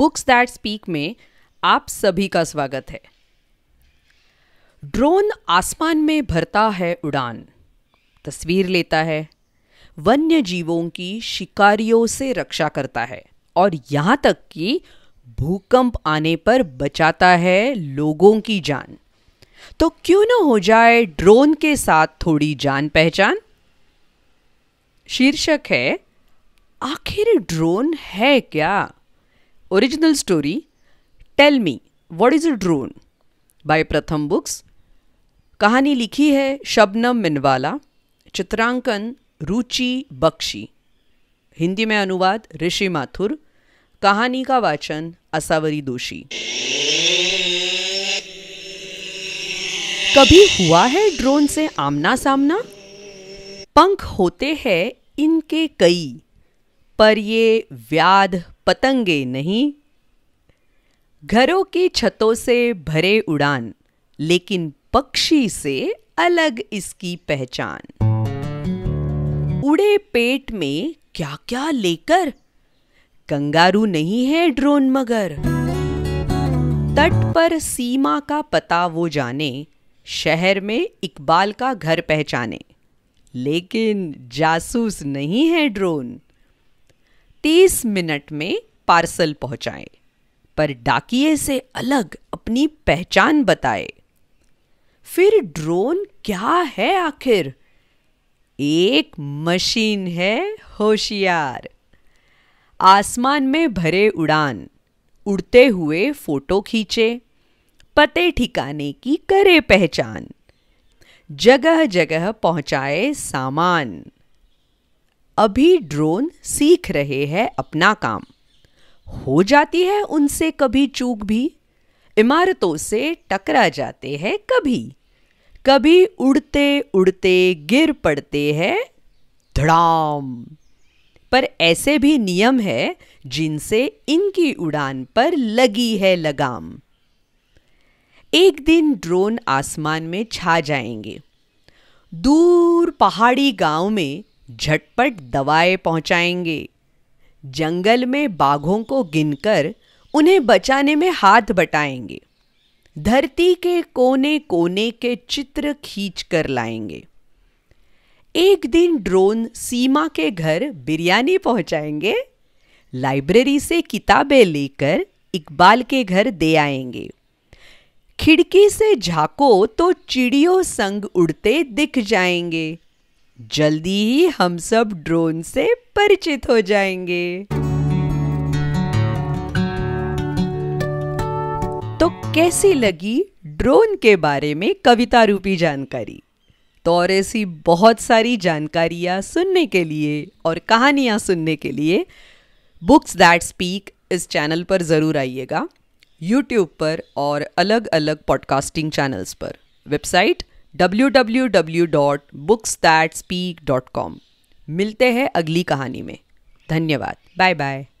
books that speak में आप सभी का स्वागत है ड्रोन आसमान में भरता है उड़ान तस्वीर लेता है वन्य जीवों की शिकारियों से रक्षा करता है और यहां तक कि भूकंप आने पर बचाता है लोगों की जान तो क्यों ना हो जाए ड्रोन के साथ थोड़ी जान पहचान शीर्षक है आखिर ड्रोन है क्या original story tell me what is a drone by Pratham Books कहानी लिखी है शबनम मिनवाला चित्रांकन रुचि बख्शी हिंदी में अनुवाद ऋषि माथुर कहानी का वाचन असावरी दोषी कभी हुआ है ड्रोन से आमना सामना पंख होते हैं इनके कई पर ये व्याध पतंगे नहीं घरों की छतों से भरे उड़ान लेकिन पक्षी से अलग इसकी पहचान उड़े पेट में क्या क्या लेकर कंगारू नहीं है ड्रोन मगर तट पर सीमा का पता वो जाने शहर में इकबाल का घर पहचाने लेकिन जासूस नहीं है ड्रोन तीस मिनट में पार्सल पहुंचाए पर डाकिए से अलग अपनी पहचान बताए फिर ड्रोन क्या है आखिर एक मशीन है होशियार आसमान में भरे उड़ान उड़ते हुए फोटो खींचे पते ठिकाने की करे पहचान जगह जगह पहुंचाए सामान अभी ड्रोन सीख रहे हैं अपना काम हो जाती है उनसे कभी चूक भी इमारतों से टकरा जाते हैं कभी कभी उड़ते उड़ते गिर पड़ते हैं धड़ाम पर ऐसे भी नियम है जिनसे इनकी उड़ान पर लगी है लगाम एक दिन ड्रोन आसमान में छा जाएंगे दूर पहाड़ी गांव में झटपट दवाएं पहुंचाएंगे जंगल में बाघों को गिनकर उन्हें बचाने में हाथ बटाएंगे धरती के कोने कोने के चित्र खींच कर लाएंगे एक दिन ड्रोन सीमा के घर बिरयानी पहुंचाएंगे लाइब्रेरी से किताबें लेकर इकबाल के घर दे आएंगे खिड़की से झाको तो चिड़ियों संग उड़ते दिख जाएंगे जल्दी ही हम सब ड्रोन से परिचित हो जाएंगे तो कैसी लगी ड्रोन के बारे में कविता रूपी जानकारी तो और ऐसी बहुत सारी जानकारियां सुनने के लिए और कहानियां सुनने के लिए बुक्स दैट स्पीक इस चैनल पर ज़रूर आइएगा यूट्यूब पर और अलग अलग पॉडकास्टिंग चैनल्स पर वेबसाइट www.booksthatspeak.com मिलते हैं अगली कहानी में धन्यवाद बाय बाय